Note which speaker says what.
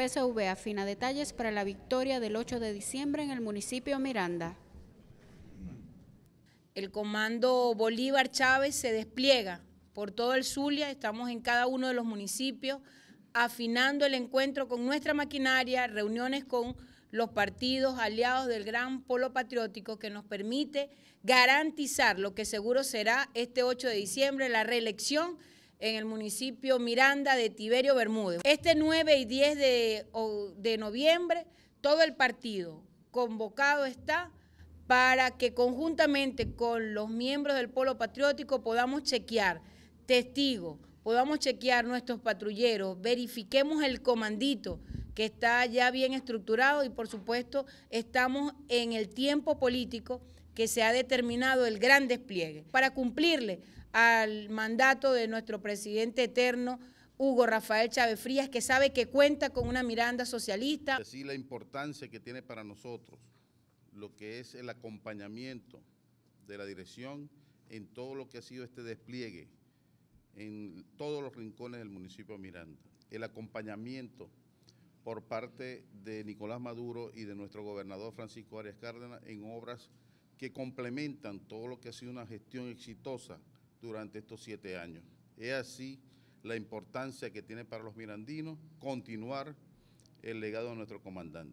Speaker 1: PSV afina detalles para la victoria del 8 de diciembre en el municipio Miranda. El comando Bolívar Chávez se despliega por todo el Zulia, estamos en cada uno de los municipios, afinando el encuentro con nuestra maquinaria, reuniones con los partidos aliados del gran polo patriótico que nos permite garantizar lo que seguro será este 8 de diciembre, la reelección en el municipio Miranda de Tiberio Bermúdez. Este 9 y 10 de, noviembre, todo el partido convocado está para que conjuntamente con los miembros del Polo Patriótico podamos chequear testigos, podamos chequear nuestros patrulleros, verifiquemos el comandito que está ya bien estructurado y por supuesto estamos en el tiempo político que se ha determinado el gran despliegue para cumplirle al mandato de nuestro presidente eterno, Hugo Rafael Chávez Frías, que sabe que cuenta con una Miranda socialista. Así
Speaker 2: la importancia que tiene para nosotros lo que es el acompañamiento de la dirección en todo lo que ha sido este despliegue en todos los rincones del municipio de Miranda. El acompañamiento por parte de Nicolás Maduro y de nuestro gobernador Francisco Arias Cárdenas en obras que complementan todo lo que ha sido una gestión exitosa durante estos siete años. Es así la importancia que tiene para los mirandinos continuar el legado de nuestro comandante.